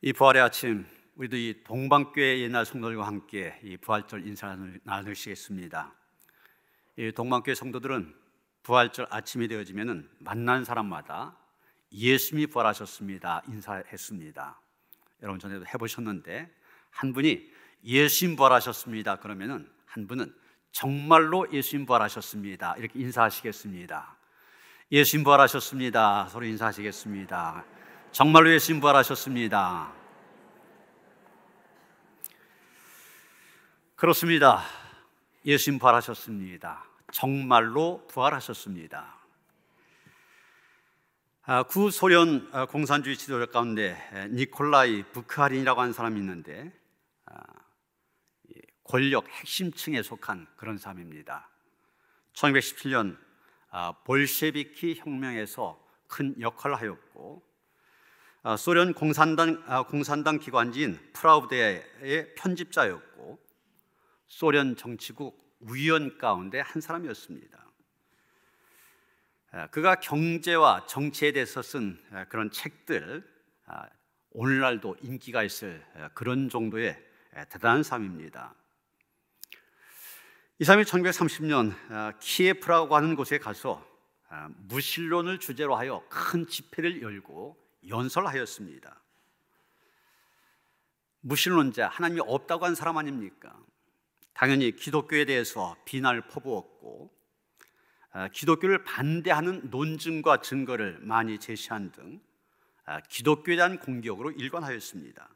이 부활의 아침 우리도 이 동방교회 옛날 성도들과 함께 이 부활절 인사를 나누시겠습니다. 이 동방교회 성도들은 부활절 아침이 되어지면은 만난 사람마다 예수님이 부활하셨습니다 인사했습니다. 여러분 전에도 해보셨는데 한 분이 예수님 부활하셨습니다 그러면은 한 분은 정말로 예수님 부활하셨습니다 이렇게 인사하시겠습니다. 예수님 부활하셨습니다 서로 인사하시겠습니다. 정말로 예수님 부활하셨습니다. 그렇습니다. 예수님 부활하셨습니다. 정말로 부활하셨습니다. 아, 구소련 아, 공산주의 지도자 가운데 니콜라이 부크하린이라고 하 사람이 있는데 아, 권력 핵심층에 속한 그런 사람입니다. 1917년 볼셰비키 혁명에서 큰 역할을 하였고 아, 소련 공산당, 아, 공산당 기관지인 프라우드의 편집자였고 소련 정치국 위원 가운데 한 사람이었습니다. 아, 그가 경제와 정치에 대해서 쓴 그런 책들 오늘날도 인기가 있을 그런 정도의 대단한 삶입니다. 이 사람이 1930년 키예프라고 하는 곳에 가서 무신론을 주제로 하여 큰 집회를 열고 연설하였습니다. 무신론자, 하나님이 없다고 한 사람 아닙니까? 당연히 기독교에 대해서 비난을 퍼부었고 아, 기독교를 반대하는 논증과 증거를 많이 제시한 등 아, 기독교에 대한 공격으로 일관하였습니다.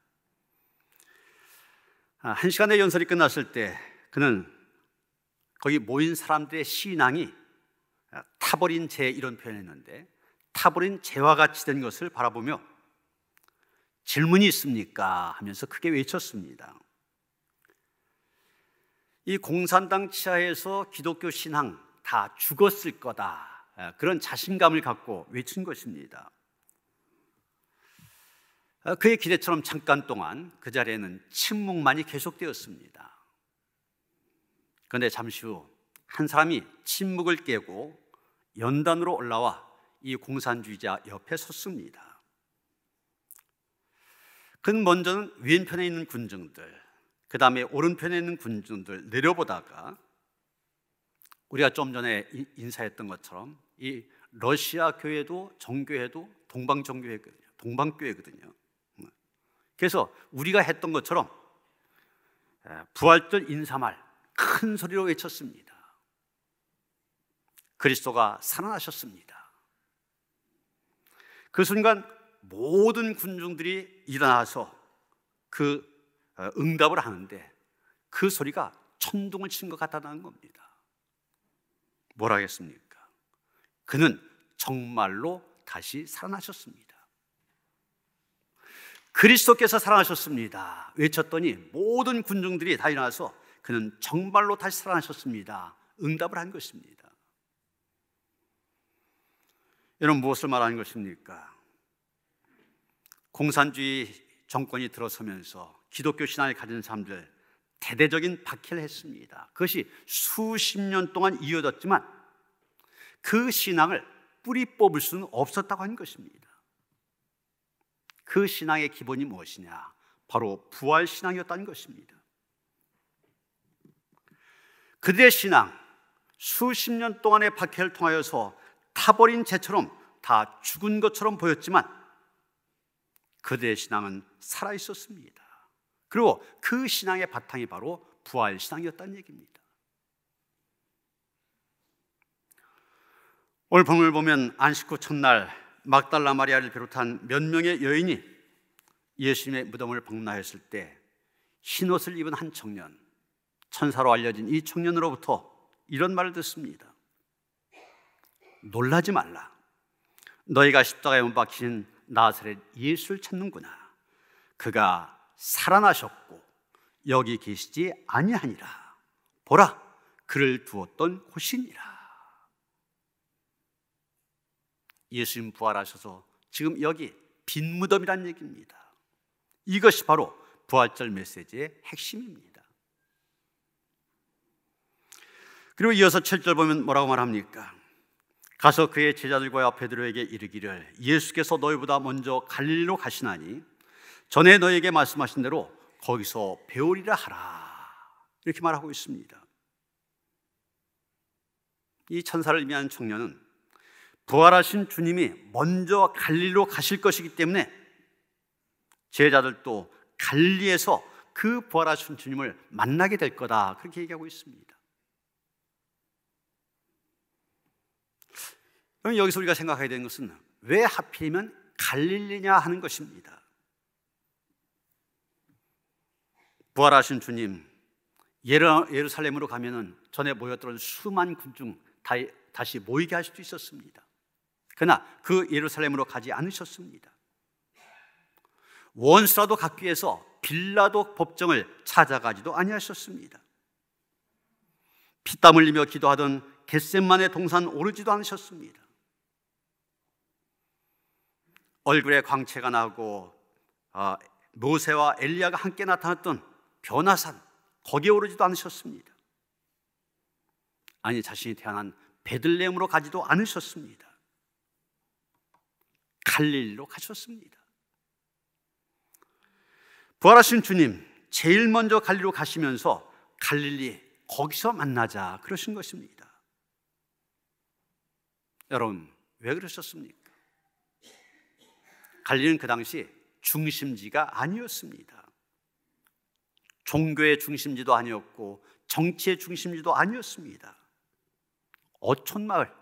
아, 한 시간의 연설이 끝났을 때 그는 거기 모인 사람들의 신앙이 타버린 죄 이런 표현했는데 타버린 재화 같이 된 것을 바라보며 질문이 있습니까? 하면서 크게 외쳤습니다. 이 공산당 치하에서 기독교 신앙 다 죽었을 거다. 그런 자신감을 갖고 외친 것입니다. 그의 기대처럼 잠깐 동안 그 자리에는 침묵만이 계속되었습니다. 그런데 잠시 후 한 사람이 침묵을 깨고 연단으로 올라와 이 공산주의자 옆에 섰습니다. 그는 먼저는 왼편에 있는 군중들, 그 다음에 오른편에 있는 군중들 내려보다가 우리가 좀 전에 인사했던 것처럼 이 러시아 교회도 정교회도 동방 정교회거든요. 동방 교회거든요. 음. 그래서 우리가 했던 것처럼 부활절 인사말 큰 소리로 외쳤습니다. 그리스도가 살아나셨습니다. 그 순간 모든 군중들이 일어나서 그 어, 응답을 하는데 그 소리가 천둥을 친 것 같다는 겁니다. 뭐라겠습니까? 그는 정말로 다시 살아나셨습니다. 그리스도께서 살아나셨습니다. 외쳤더니 모든 군중들이 다 일어나서 그는 정말로 다시 살아나셨습니다. 응답을 한 것입니다. 이런 무엇을 말하는 것입니까? 공산주의 정권이 들어서면서 기독교 신앙을 가진 사람들 대대적인 박해를 했습니다. 그것이 수십 년 동안 이어졌지만 그 신앙을 뿌리 뽑을 수는 없었다고 하는 것입니다. 그 신앙의 기본이 무엇이냐? 바로 부활 신앙이었다는 것입니다. 그들의 신앙, 수십 년 동안의 박해를 통하여서 타버린 채처럼 다 죽은 것처럼 보였지만 그들의 신앙은 살아 있었습니다. 그리고 그 신앙의 바탕이 바로 부활 신앙이었다는 얘기입니다. 오늘 본문을 보면 안식 후 첫날 막달라 마리아를 비롯한 몇 명의 여인이 예수님의 무덤을 방문하였을 때 흰옷을 입은 한 청년, 천사로 알려진 이 청년으로부터 이런 말을 듣습니다. 놀라지 말라. 너희가 십자가에 못 박힌 나사렛 예수를 찾는구나. 그가 살아나셨고 여기 계시지 아니하니라. 보라, 그를 두었던 곳이니라. 예수님 부활하셔서 지금 여기 빈 무덤이란 얘기입니다. 이것이 바로 부활절 메시지의 핵심입니다. 그리고 이어서 7절 보면 뭐라고 말합니까? 가서 그의 제자들과 베드로에게 이르기를 예수께서 너희보다 먼저 갈릴리로 가시나니 전에 너희에게 말씀하신 대로 거기서 배우리라 하라 이렇게 말하고 있습니다. 이 천사를 의미하는 청년은 부활하신 주님이 먼저 갈릴리로 가실 것이기 때문에 제자들도 갈릴리에서 그 부활하신 주님을 만나게 될 거다 그렇게 얘기하고 있습니다. 그럼 여기서 우리가 생각해야 되는 것은 왜 하필이면 갈릴리냐 하는 것입니다. 부활하신 주님, 예루살렘으로 가면은 전에 모였던 수만 군중 다시 모이게 할 수도 있었습니다. 그러나 그 예루살렘으로 가지 않으셨습니다. 원수라도 갖기 위해서 빌라도 법정을 찾아가지도 아니하셨습니다. 피땀 흘리며 기도하던 겟셋만의 동산 오르지도 않으셨습니다. 얼굴에 광채가 나고 어, 모세와 엘리야가 함께 나타났던 변화산 거기에 오르지도 않으셨습니다. 아니 자신이 태어난 베들레헴으로 가지도 않으셨습니다. 갈릴로 가셨습니다. 부활하신 주님 제일 먼저 갈릴로 가시면서 갈릴리 거기서 만나자 그러신 것입니다. 여러분 왜 그러셨습니까? 갈릴리는 그 당시 중심지가 아니었습니다. 종교의 중심지도 아니었고 정치의 중심지도 아니었습니다. 어촌마을,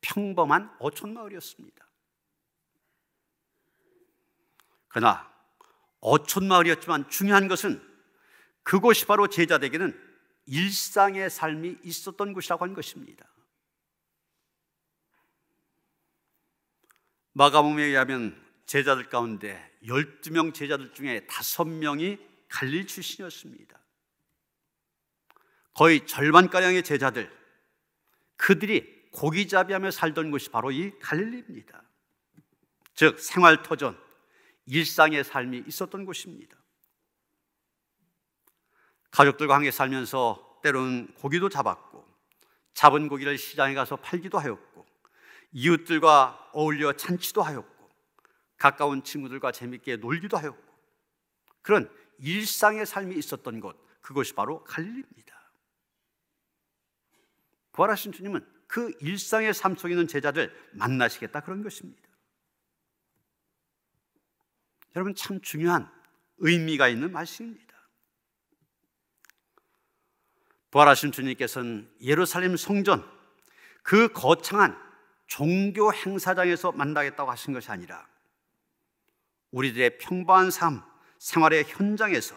평범한 어촌마을이었습니다. 그러나 어촌마을이었지만 중요한 것은 그곳이 바로 제자되기는 일상의 삶이 있었던 곳이라고 한 것입니다. 마가복음에 의하면 제자들 가운데 12명 제자들 중에 5명이 갈릴 출신이었습니다. 거의 절반가량의 제자들, 그들이 고기잡이하며 살던 곳이 바로 이 갈릴리입니다. 즉, 생활터전, 일상의 삶이 있었던 곳입니다. 가족들과 함께 살면서 때로는 고기도 잡았고, 잡은 고기를 시장에 가서 팔기도 하였고, 이웃들과 어울려 잔치도 하였고, 가까운 친구들과 재밌게 놀기도 하였고 그런 일상의 삶이 있었던 곳 그것이 바로 갈릴리입니다. 부활하신 주님은 그 일상의 삶 속에 있는 제자들 만나시겠다 그런 것입니다. 여러분 참 중요한 의미가 있는 말씀입니다. 부활하신 주님께서는 예루살렘 성전 그 거창한 종교 행사장에서 만나겠다고 하신 것이 아니라 우리들의 평범한 삶, 생활의 현장에서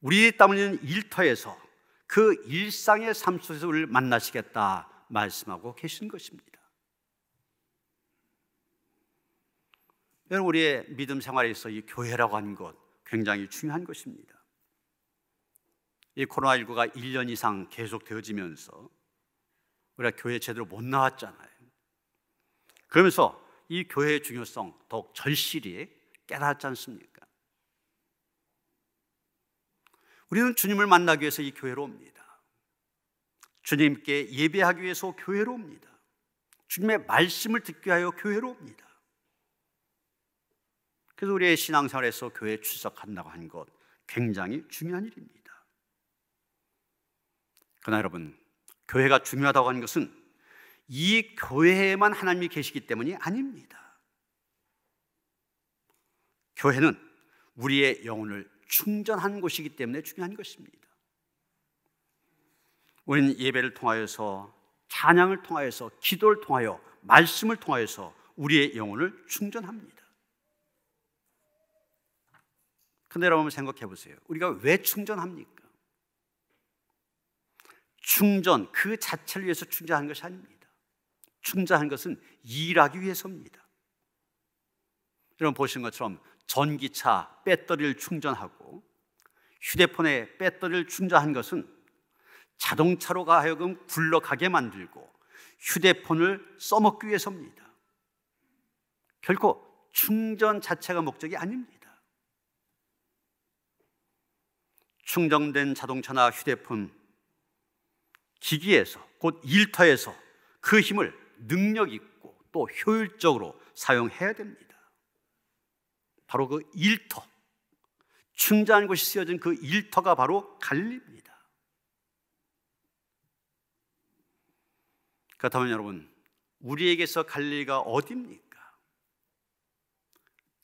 우리의 땀 흘리는 일터에서 그 일상의 삶 속에서 우리를 만나시겠다 말씀하고 계신 것입니다. 여러분, 우리의 믿음 생활에서 이 교회라고 하는 것 굉장히 중요한 것입니다. 이 코로나19가 1년 이상 계속되어지면서 우리가 교회 제대로 못 나왔잖아요. 그러면서 이 교회의 중요성 더욱 절실히 깨닫지 않습니까? 우리는 주님을 만나기 위해서 이 교회로 옵니다. 주님께 예배하기 위해서 교회로 옵니다. 주님의 말씀을 듣기 하여 교회로 옵니다. 그래서 우리의 신앙생활에서 교회 출석한다고 한 것 굉장히 중요한 일입니다. 그러나 여러분, 교회가 중요하다고 하는 것은 이 교회에만 하나님이 계시기 때문이 아닙니다. 교회는 우리의 영혼을 충전한 곳이기 때문에 중요한 것입니다. 우리는 예배를 통하여서 찬양을 통하여서 기도를 통하여 말씀을 통하여서 우리의 영혼을 충전합니다. 근데 여러분 생각해 보세요. 우리가 왜 충전합니까? 충전 그 자체를 위해서 충전하는 것이 아닙니다. 충자한 것은 일하기 위해서입니다. 여러분 보신 것처럼 전기차 배터리를 충전하고 휴대폰에 배터리를 충전한 것은 자동차로 가하여금 굴러가게 만들고 휴대폰을 써먹기 위해서입니다. 결코 충전 자체가 목적이 아닙니다. 충전된 자동차나 휴대폰 기기에서 곧 일터에서 그 힘을 능력 있고 또 효율적으로 사용해야 됩니다. 바로 그 일터, 충자한 곳이 쓰여진 그 일터가 바로 갈립니다. 그렇다면 여러분, 우리에게서 갈리가 어딥니까?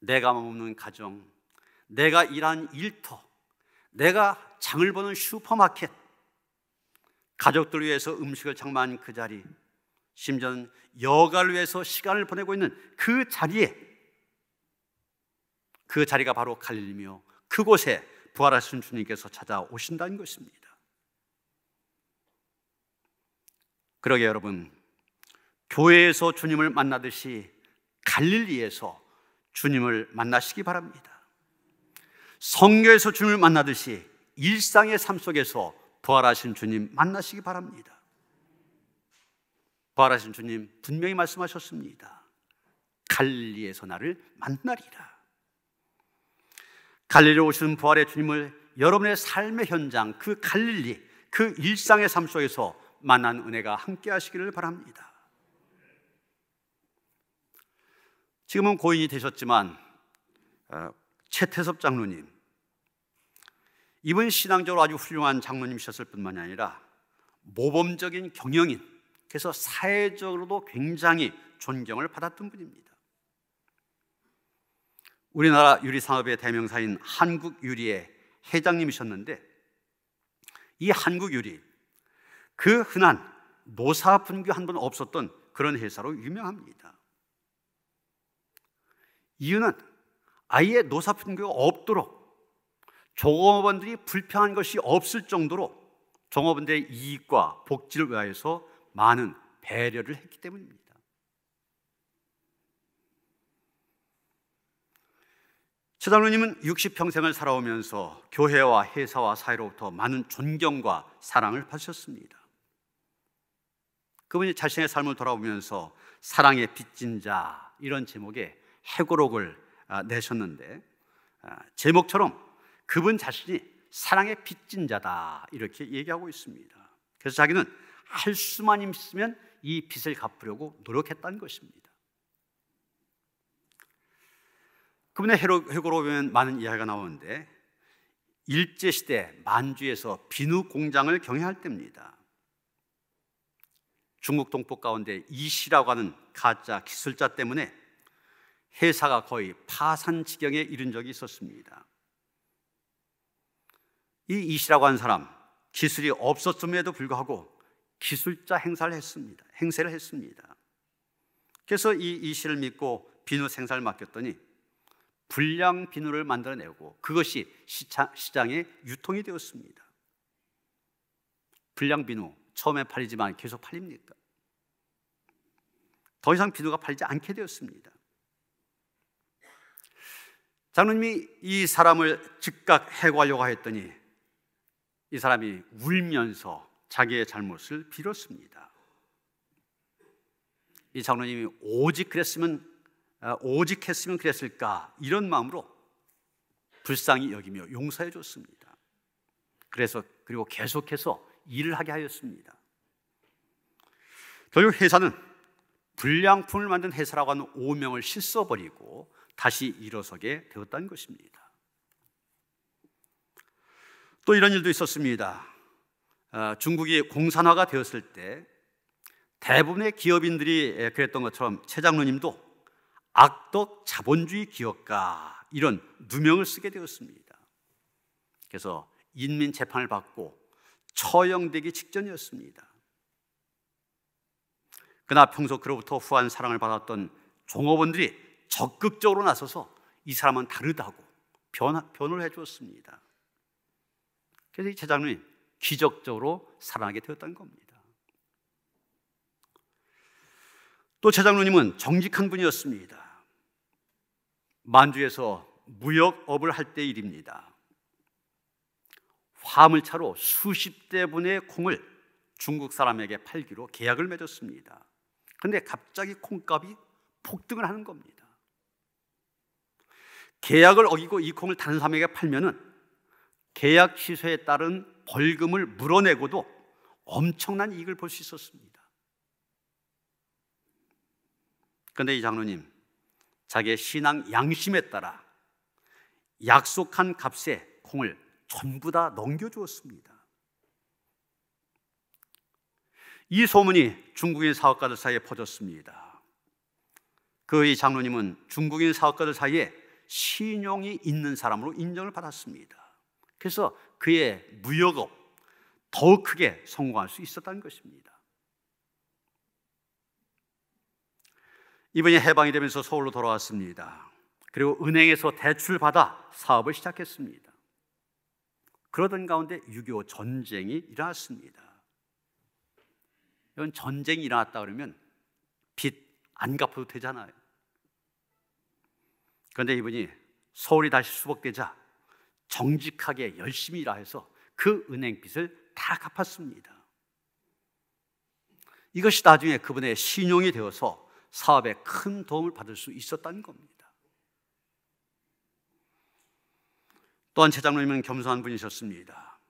내가 머무는 가정, 내가 일한 일터, 내가 장을 보는 슈퍼마켓, 가족들 위해서 음식을 장만한 그 자리, 심지어는 여가를 위해서 시간을 보내고 있는 그 자리에 그 자리가 바로 갈릴리며 그곳에 부활하신 주님께서 찾아오신다는 것입니다. 그러게 여러분, 교회에서 주님을 만나듯이 갈릴리에서 주님을 만나시기 바랍니다. 성교에서 주님을 만나듯이 일상의 삶 속에서 부활하신 주님 만나시기 바랍니다. 부활하신 주님 분명히 말씀하셨습니다. 갈리에서 나를 만나리라. 갈릴리 오신 부활의 주님을 여러분의 삶의 현장, 그 갈릴리, 그 일상의 삶 속에서 만난 은혜가 함께 하시기를 바랍니다. 지금은 고인이 되셨지만 어, 최태섭 장로님 이분 신앙적으로 아주 훌륭한 장로님이셨을 뿐만이 아니라 모범적인 경영인 그래서 사회적으로도 굉장히 존경을 받았던 분입니다. 우리나라 유리 산업의 대명사인 한국 유리의 회장님이셨는데 이 한국 유리 그 흔한 노사 분규 한 번 없었던 그런 회사로 유명합니다. 이유는 아예 노사 분규가 없도록 종업원들이 불편한 것이 없을 정도로 종업원들의 이익과 복지를 위하여서 많은 배려를 했기 때문입니다. 최달로님은 60평생을 살아오면서 교회와 회사와 사회로부터 많은 존경과 사랑을 받으셨습니다. 그분이 자신의 삶을 돌아보면서 사랑에 빚진 자 이런 제목의 해고록을 아, 내셨는데 아, 제목처럼 그분 자신이 사랑에 빚진 자다 이렇게 얘기하고 있습니다. 그래서 자기는 할 수만 있으면 이 빚을 갚으려고 노력했다는 것입니다. 그분의 회고로 보면 많은 이야기가 나오는데 일제시대 만주에서 비누 공장을 경영할 때입니다. 중국 동포 가운데 이씨라고 하는 가짜 기술자 때문에 회사가 거의 파산 지경에 이른 적이 있었습니다. 이 이씨라고 한 사람 기술이 없었음에도 불구하고 기술자 행사를 했습니다. 행세를 했습니다. 그래서 이 이씨를 믿고 비누 생사를 맡겼더니 불량 비누를 만들어내고 그것이 시차, 시장에 유통이 되었습니다. 불량 비누 처음에 팔리지만 계속 팔립니까? 더 이상 비누가 팔리지 않게 되었습니다. 장로님이 이 사람을 즉각 해고하려고 했더니 이 사람이 울면서 자기의 잘못을 빌었습니다. 이 장로님이 오직 그랬으면 아, 오직 했으면 그랬을까 이런 마음으로 불쌍히 여기며 용서해 줬습니다. 그래서 그리고 계속해서 일을 하게 하였습니다. 결국 회사는 불량품을 만든 회사라고 하는 오명을 씻어버리고 다시 일어서게 되었다는 것입니다. 또 이런 일도 있었습니다. 아, 중국이 공산화가 되었을 때 대부분의 기업인들이 예, 그랬던 것처럼 최 장로님도 악덕 자본주의 기업가 이런 누명을 쓰게 되었습니다. 그래서 인민 재판을 받고 처형되기 직전이었습니다. 그나 평소 그로부터 후한 사랑을 받았던 종업원들이 적극적으로 나서서 이 사람은 다르다고 변, 변호를 해주었습니다. 그래서 이최장로님 기적적으로 살아나게 되었다는 겁니다. 또 최장로님은 정직한 분이었습니다. 만주에서 무역업을 할 때 일입니다. 화물차로 수십 대분의 콩을 중국 사람에게 팔기로 계약을 맺었습니다. 근데 갑자기 콩값이 폭등을 하는 겁니다. 계약을 어기고 이 콩을 다른 사람에게 팔면은 계약 취소에 따른 벌금을 물어내고도 엄청난 이익을 볼 수 있었습니다. 그런데 이 장로님, 자기의 신앙 양심에 따라 약속한 값에 콩을 전부 다 넘겨주었습니다. 이 소문이 중국인 사업가들 사이에 퍼졌습니다. 그이 장로님은 중국인 사업가들 사이에 신용이 있는 사람으로 인정을 받았습니다. 그래서 그의 무역업 더욱 크게 성공할 수 있었다는 것입니다. 이번에 해방이 되면서 서울로 돌아왔습니다. 그리고 은행에서 대출 받아 사업을 시작했습니다. 그러던 가운데 6.25 전쟁이 일어났습니다. 이건 전쟁이 일어났다 그러면 빚 안 갚아도 되잖아요. 그런데 이분이 서울이 다시 수복되자 정직하게 열심히 일해서 그 은행 빚을 다 갚았습니다. 이것이 나중에 그분의 신용이 되어서 사업에 큰 도움을 받을 수 있었다는 겁니다. 또한 제장로님은 겸손한 분이셨습니다.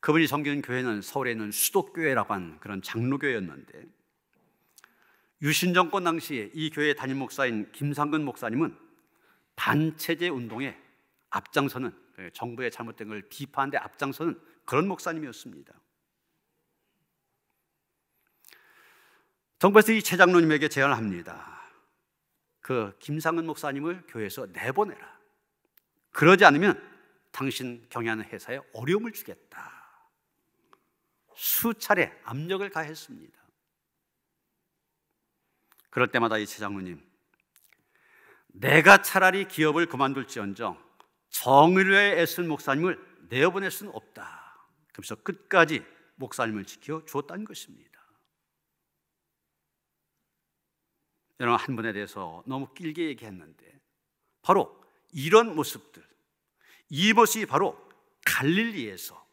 그분이 섬기는 교회는 서울에 있는 수도교회라고 한 그런 장로교였는데 유신 정권 당시이 교회 담임 목사인 김상근 목사님은 반체제 운동에 앞장서는 예, 정부의 잘못된 걸비판한데 앞장서는 그런 목사님이었습니다. 정부에서 이 최장로님에게 제안을 합니다. 그 김상은 목사님을 교회에서 내보내라. 그러지 않으면 당신 경영하는 회사에 어려움을 주겠다. 수차례 압력을 가했습니다. 그럴 때마다 이 최장로님, 내가 차라리 기업을 그만둘지언정 정의를 로 애쓴 목사님을 내어보낼 수는 없다. 그래서 끝까지 목사님을 지켜 주었다는 것입니다. 여러분 한 분에 대해서 너무 길게 얘기했는데 바로 이런 모습들 이 모습이 바로 갈릴리에서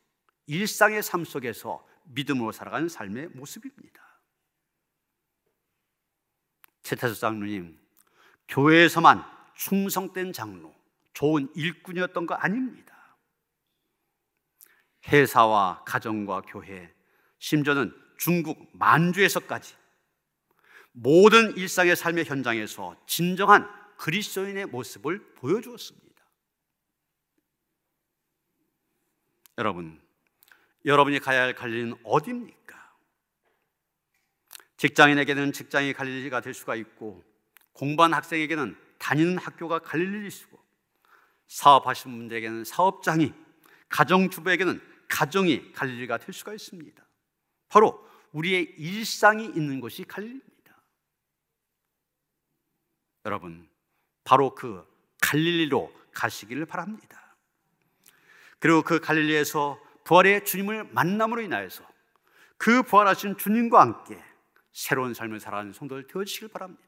일상의 삶 속에서 믿음으로 살아가는 삶의 모습입니다. 최태수 장로님 교회에서만 충성된 장로 좋은 일꾼이었던 거 아닙니다. 회사와 가정과 교회, 심지어는 중국 만주에서까지 모든 일상의 삶의 현장에서 진정한 그리스도인의 모습을 보여주었습니다. 여러분, 여러분이 가야 할갈리는 어디입니까? 직장인에게는 직장이 갈릴리가 될 수가 있고 공부한 학생에게는 다니는 학교가 갈릴리일 수고 사업하신 분들에게는 사업장이, 가정주부에게는 가정이 갈릴리가 될 수가 있습니다. 바로 우리의 일상이 있는 곳이 갈릴리입니다. 여러분, 바로 그 갈릴리로 가시기를 바랍니다. 그리고 그 갈릴리에서 부활의 주님을 만남으로 인하여서 그 부활하신 주님과 함께 새로운 삶을 살아가는 성도들 되어지시길 바랍니다.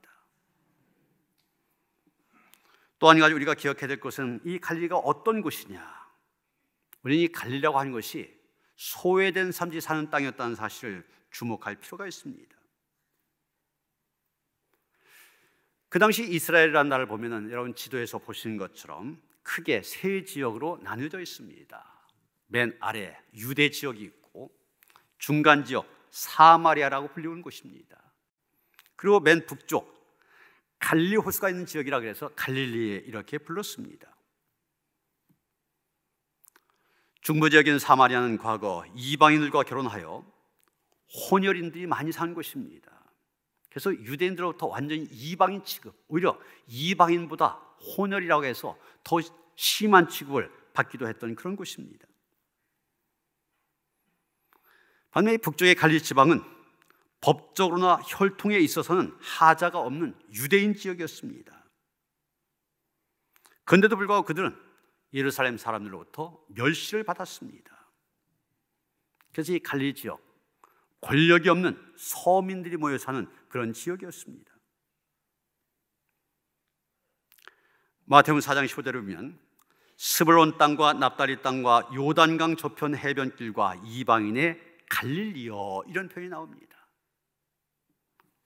또한 가지 우리가 기억해야 될 것은 이 갈리가 어떤 곳이냐. 우리는 이 갈리라고 하는 것이 소외된 삼지 사는 땅이었다는 사실을 주목할 필요가 있습니다. 그 당시 이스라엘이라는 나라를 보면은 여러분 지도에서 보시는 것처럼 크게 세 지역으로 나뉘어져 있습니다. 맨 아래 유대 지역이 있고 중간 지역 사마리아라고 불리는 곳입니다. 그리고 맨 북쪽 갈릴리 호수가 있는 지역이라 그래서 갈릴리에 이렇게 불렀습니다. 중부 적인 사마리아는 과거 이방인들과 결혼하여 혼혈인들이 많이 사는 곳입니다. 그래서 유대인들로부터 완전히 이방인 취급, 오히려 이방인보다 혼혈이라고 해서 더 심한 취급을 받기도 했던 그런 곳입니다. 반면에 북쪽의 갈리 지방은 법적으로나 혈통에 있어서는 하자가 없는 유대인 지역이었습니다. 그런데도 불구하고 그들은 예루살렘 사람들로부터 멸시를 받았습니다. 그래서 이 갈리 지역, 권력이 없는 서민들이 모여 사는 그런 지역이었습니다. 마태복음 장 15절을 보면 스브론 땅과 납다리 땅과 요단강 저편 해변길과 이방인의 갈릴리어 이런 표현이 나옵니다.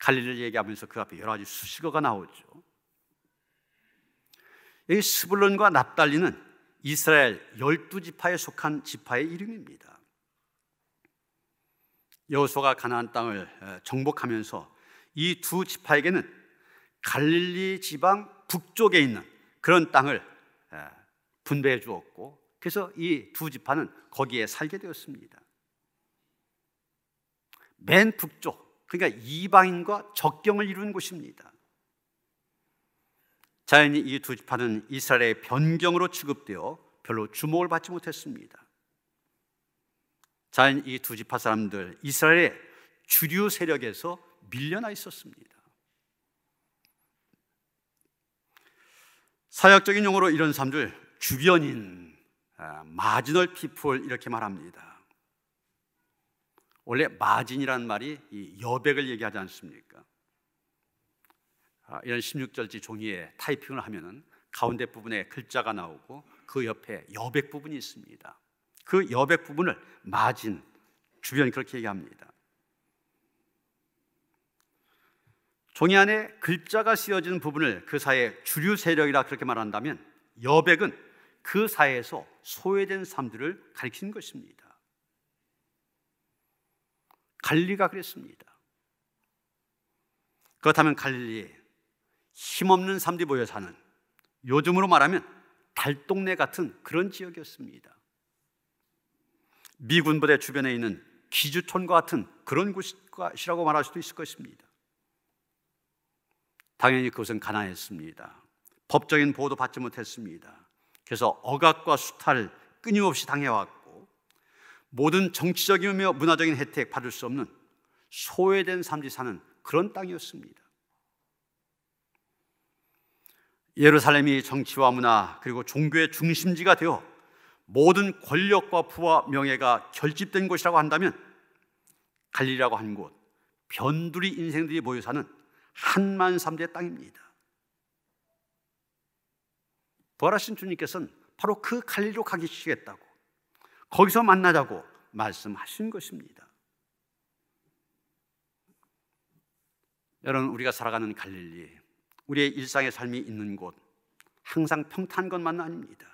갈릴리를 얘기하면서 그 앞에 여러 가지 수식어가 나오죠. 여 스불론과 납달리는 이스라엘 열두 지파에 속한 지파의 이름입니다. 여호수아가 가나안 땅을 정복하면서 이 두 지파에게는 갈릴리 지방 북쪽에 있는 그런 땅을 분배해 주었고 그래서 이 두 지파는 거기에 살게 되었습니다. 맨 북쪽 그러니까 이방인과 적경을 이룬 곳입니다. 자연히 이두 지파는 이스라엘의 변경으로 취급되어 별로 주목을 받지 못했습니다. 자연 이두 지파 사람들 이스라엘의 주류 세력에서 밀려나 있었습니다. 사역적인 용어로 이런 사람들 주변인, 아, 마지널 피플 이렇게 말합니다. 원래 마진이라는 말이 여백을 얘기하지 않습니까? 아, 이런 16절지 종이에 타이핑을 하면은 가운데 부분에 글자가 나오고 그 옆에 여백 부분이 있습니다. 그 여백 부분을 마진 주변 그렇게 얘기합니다. 종이 안에 글자가 쓰여지 부분을 그 사이의 주류 세력이라 그렇게 말한다면 여백은 그 사이에서 소외된 사람들을 가리키는 것입니다. 갈릴리가 그랬습니다. 그렇다면 갈릴리에 힘없는 사람 모여 사는 요즘으로 말하면 달동네 같은 그런 지역이었습니다. 미군 부대 주변에 있는 기주촌과 같은 그런 곳이라고 말할 수도 있을 것입니다. 당연히 그것은 가난했습니다. 법적인 보호도 받지 못했습니다. 그래서 억압과 수탈을 끊임없이 당해왔고 모든 정치적이며 문화적인 혜택 받을 수 없는 소외된 삶지 사는 그런 땅이었습니다. 예루살렘이 정치와 문화 그리고 종교의 중심지가 되어 모든 권력과 부와 명예가 결집된 곳이라고 한다면 갈리라고 한 곳, 변두리 인생들이 모여 사는 한만 삼대 땅입니다. 부활하신 주님께서는 바로 그 갈리로 가기 시겠다고 거기서 만나자고 말씀하신 것입니다. 여러분, 우리가 살아가는 갈릴리, 우리의 일상의 삶이 있는 곳, 항상 평탄 것만 아닙니다.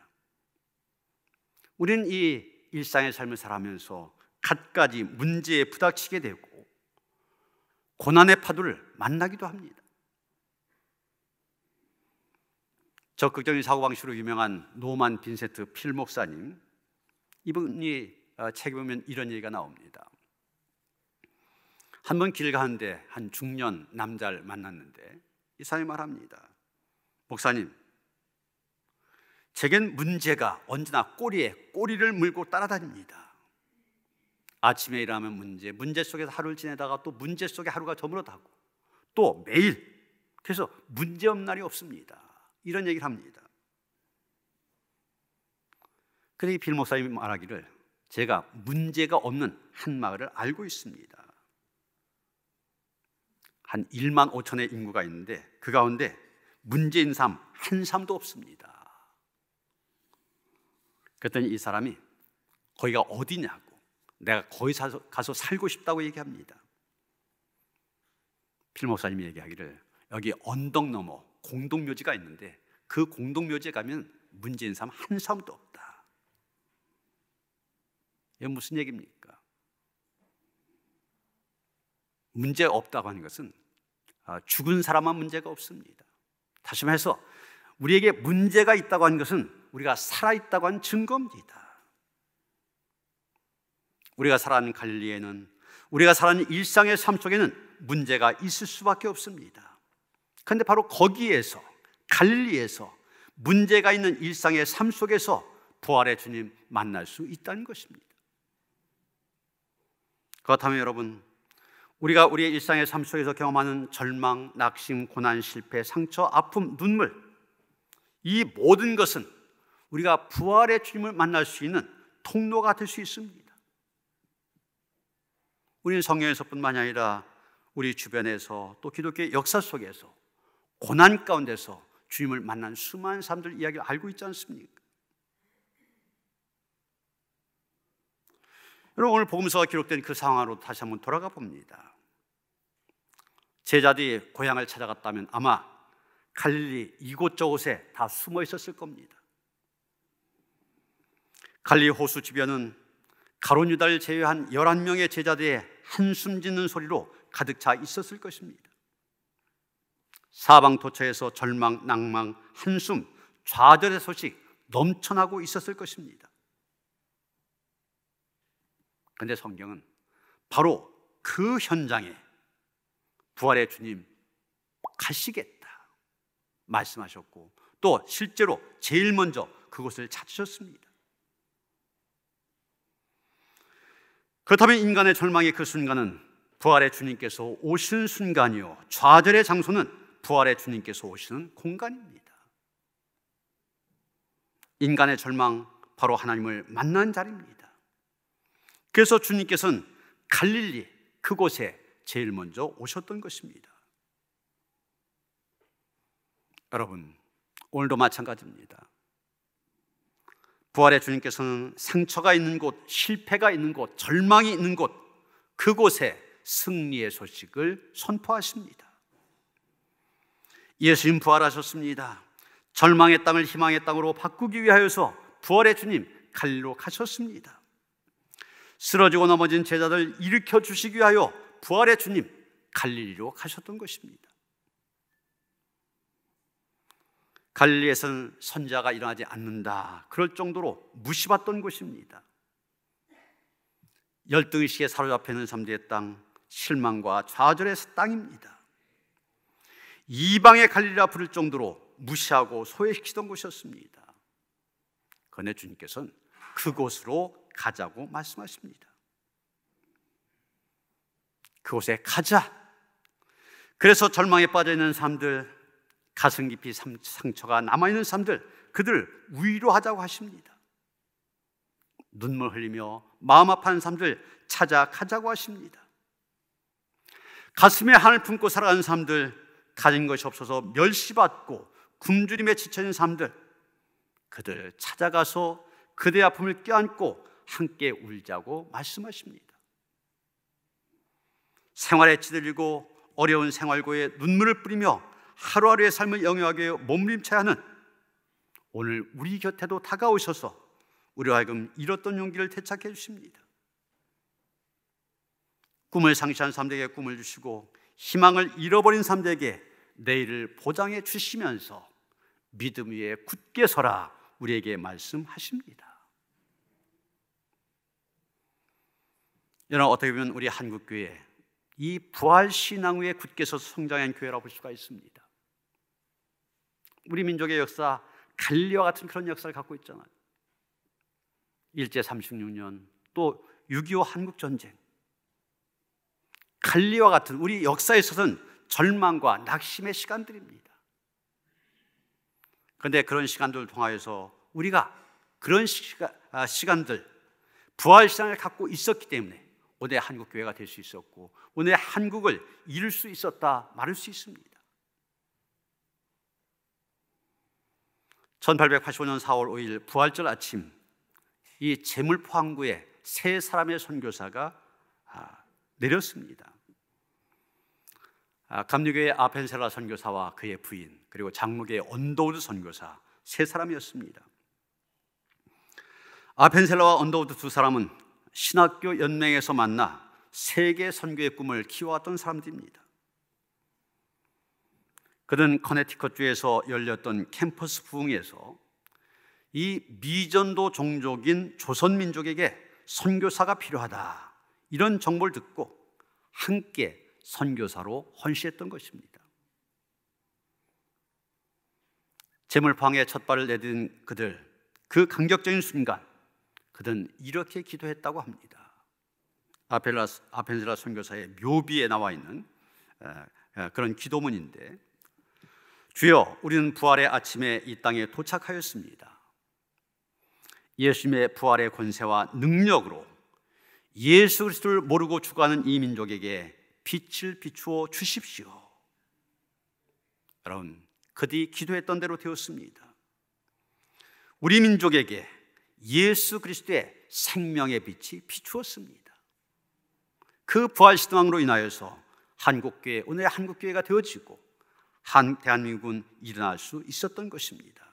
우리는 이 일상의 삶을 살아면서 갖가지 문제에 부닥치게 되고, 고난의 파도를 만나기도 합니다. 적극적인 사고방식으로 유명한 노만 빈세트 필 목사님, 이분이 어, 책에 보면 이런 얘기가 나옵니다. 한 번 길 가는데 한 중년 남자를 만났는데 이 사람이 말합니다. 목사님, 제겐 문제가 언제나 꼬리에 꼬리를 물고 따라다닙니다. 아침에 일하면 문제, 문제 속에서 하루를 지내다가 또 문제 속에 하루가 저물어가고 또 매일 그래서 문제 없는 날이 없습니다. 이런 얘기를 합니다. 그런데 빌 목사님이 말하기를 제가 문제가 없는 한 마을을 알고 있습니다. 한 1만 5천의 인구가 있는데 그 가운데 문제인 삶 한 삶도 없습니다. 그랬더니 이 사람이 거기가 어디냐고 내가 거기 가서 살고 싶다고 얘기합니다. 필 목사님이 얘기하기를 여기 언덕 너머 공동묘지가 있는데 그 공동묘지에 가면 문제인 삶 한 삶도 없다. 이게 무슨 얘기입니까? 문제 없다고 하는 것은 아, 죽은 사람만 문제가 없습니다. 다시 말해서 우리에게 문제가 있다고 하는 것은 우리가 살아있다고 한 증거입니다. 우리가 살아가는 관리에는 우리가 살아가는 일상의 삶 속에는 문제가 있을 수밖에 없습니다. 그런데 바로 거기에서 갈리에서 문제가 있는 일상의 삶 속에서 부활의 주님 만날 수 있다는 것입니다. 그렇다면 여러분, 우리가 우리의 일상의 삶 속에서 경험하는 절망, 낙심, 고난, 실패, 상처, 아픔, 눈물, 이 모든 것은 우리가 부활의 주님을 만날 수 있는 통로가 될 수 있습니다. 우리는 성경에서뿐만 아니라 우리 주변에서 또 기독교의 역사 속에서 고난 가운데서 주님을 만난 수많은 사람들 이야기를 알고 있지 않습니까? 여러분 오늘 복음서가 기록된 그 상황으로 다시 한번 돌아가 봅니다. 제자들이 고향을 찾아갔다면 아마 갈릴리 이곳저곳에 다 숨어 있었을 겁니다. 갈릴리 호수 주변은 가론 유다를 제외한 11명의 제자들의 한숨 짓는 소리로 가득 차 있었을 것입니다. 사방 도처에서 절망, 낭망, 한숨, 좌절의 소식 넘쳐나고 있었을 것입니다. 근데 성경은 바로 그 현장에 부활의 주님 가시겠다 말씀하셨고 또 실제로 제일 먼저 그곳을 찾으셨습니다. 그렇다면 인간의 절망의 그 순간은 부활의 주님께서 오신 순간이요. 좌절의 장소는 부활의 주님께서 오시는 공간입니다. 인간의 절망 바로 하나님을 만난 자리입니다. 그래서 주님께서는 갈릴리 그곳에 제일 먼저 오셨던 것입니다. 여러분, 오늘도 마찬가지입니다. 부활의 주님께서는 상처가 있는 곳, 실패가 있는 곳, 절망이 있는 곳, 그곳에 승리의 소식을 선포하십니다. 예수님 부활하셨습니다. 절망의 땅을 희망의 땅으로 바꾸기 위하여서 부활의 주님 갈리로 가셨습니다. 쓰러지고 넘어진 제자들 일으켜 주시기 위하여 부활의 주님 갈릴리로 가셨던 것입니다. 갈릴리에서는 선자가 일어나지 않는다. 그럴 정도로 무시받던 곳입니다. 열등의식에 사로잡혀 있는 삼대의 땅, 실망과 좌절의 땅입니다. 이방의 갈릴리라 부를 정도로 무시하고 소외시키던 곳이었습니다. 그런데 주님께서는 그곳으로 가자고 말씀하십니다. 그곳에 가자. 그래서 절망에 빠져 있는 사람들, 가슴 깊이 상처가 남아 있는 사람들, 그들 위로하자고 하십니다. 눈물 흘리며 마음 아파하는 사람들 찾아가자고 하십니다. 가슴에 한을 품고 살아가는 사람들, 가진 것이 없어서 멸시받고 굶주림에 지쳐 있는 사람들, 그들 찾아가서 그대 아픔을 껴안고 함께 울자고 말씀하십니다. 생활에 찌들리고 어려운 생활고에 눈물을 뿌리며 하루하루의 삶을 영유하게 몸림쳐야 하는 오늘 우리 곁에도 다가오셔서 우리 하여금 잃었던 용기를 되찾게 해주십니다. 꿈을 상실한 사람에게 꿈을 주시고 희망을 잃어버린 사람에게 내일을 보장해 주시면서 믿음 위에 굳게 서라 우리에게 말씀하십니다. 여러분 어떻게 보면 우리 한국 교회 이 부활 신앙 위에 굳게 서서 성장한 교회라고 볼 수가 있습니다. 우리 민족의 역사 갈리와 같은 그런 역사를 갖고 있잖아요. 일제 36년 또 6.25 한국 전쟁 갈리와 같은 우리 역사에 있어서는 절망과 낙심의 시간들입니다. 그런데 그런 시간들을 통하여서 우리가 그런 시가, 아, 시간들 부활 신앙을 갖고 있었기 때문에 오늘 한국 교회가 될 수 있었고 오늘 의 한국을 이룰 수 있었다 말할 수 있습니다. 1885년 4월 5일 부활절 아침 이 제물 포항구에 세 사람의 선교사가 아, 내렸습니다. 아, 감리교의 아펜세라 선교사와 그의 부인 그리고 장로교의 언더우드 선교사 세 사람이었습니다. 아펜셀라와 언더우드 두 사람은 신학교 연맹에서 만나 세계 선교의 꿈을 키워왔던 사람들입니다. 그는 커네티컷 주에서 열렸던 캠퍼스 부흥에서 이 미전도 종족인 조선 민족에게 선교사가 필요하다 이런 정보를 듣고 함께 선교사로 헌시했던 것입니다. 재물방에 첫 발을 내딘 그들 그 감격적인 순간 그는 이렇게 기도했다고 합니다. 아펠라 아펜젤라 선교사의 묘비에 나와 있는 그런 기도문인데 주여 우리는 부활의 아침에 이 땅에 도착하였습니다. 예수님의 부활의 권세와 능력으로 예수 그리스도를 모르고 죽어가는 이 민족에게 빛을 비추어 주십시오. 여러분, 그들 기도했던 대로 되었습니다. 우리 민족에게 예수 그리스도의 생명의 빛이 비추었습니다. 그 부활신앙으로 인하여서 한국교회, 오늘의 한국교회가 되어지고 한, 대한민국은 일어날 수 있었던 것입니다.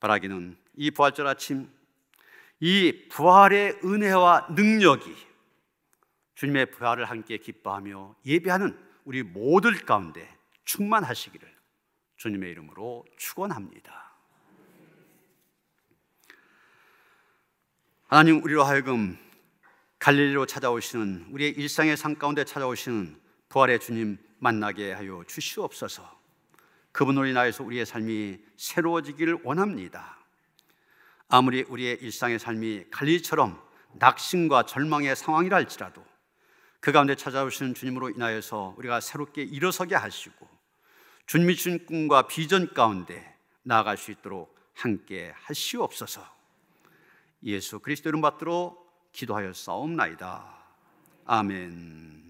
바라기는 이 부활절 아침 이 부활의 은혜와 능력이 주님의 부활을 함께 기뻐하며 예배하는 우리 모두 가운데 충만하시기를 주님의 이름으로 축원합니다. 하나님 우리로 하여금 갈릴리로 찾아오시는 우리의 일상의 삶 가운데 찾아오시는 부활의 주님 만나게 하여 주시옵소서. 그분으로 인하여서 우리의 삶이 새로워지기를 원합니다. 아무리 우리의 일상의 삶이 갈릴리처럼 낙심과 절망의 상황이랄지라도 그 가운데 찾아오시는 주님으로 인하여서 우리가 새롭게 일어서게 하시고 주님이 주신 꿈과 비전 가운데 나아갈 수 있도록 함께 하시옵소서. 예수 그리스도 이름 받들어 기도하여 싸움나이다. 아멘.